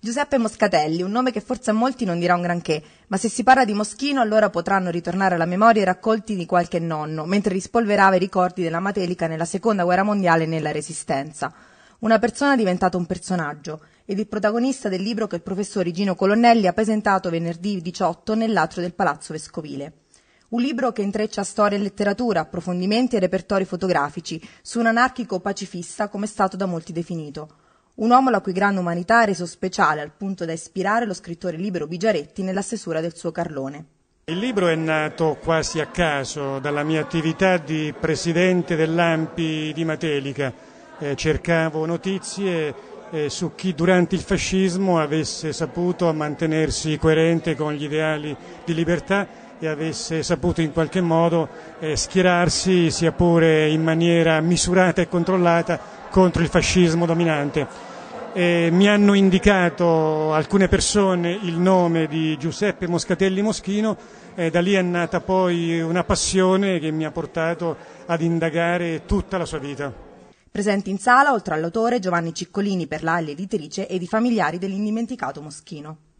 Giuseppe Moscatelli, un nome che forse a molti non dirà un granché, ma se si parla di Moschino allora potranno ritornare alla memoria i raccolti di qualche nonno, mentre rispolverava i ricordi della Matelica nella Seconda Guerra Mondiale e nella Resistenza. Una persona diventata un personaggio ed il protagonista del libro che il professor Gino Colonnelli ha presentato venerdì 18 nell'atrio del Palazzo Vescovile. Un libro che intreccia storia e letteratura, approfondimenti e repertori fotografici su un anarchico pacifista come è stato da molti definito. Un uomo la cui grande umanità ha reso speciale al punto da ispirare lo scrittore libero Bigiaretti nella stesura del suo Carlone. Il libro è nato quasi a caso dalla mia attività di presidente dell'AMPI di Matelica. Eh, cercavo notizie eh, su chi durante il fascismo avesse saputo mantenersi coerente con gli ideali di libertà e avesse saputo in qualche modo eh, schierarsi, sia pure in maniera misurata e controllata, contro il fascismo dominante. E mi hanno indicato alcune persone il nome di Giuseppe Moscatelli Moschino e da lì è nata poi una passione che mi ha portato ad indagare tutta la sua vita. Presenti in sala, oltre all'autore, Giovanni Ciccolini per l'AL editrice ed i familiari dell'indimenticato Moschino.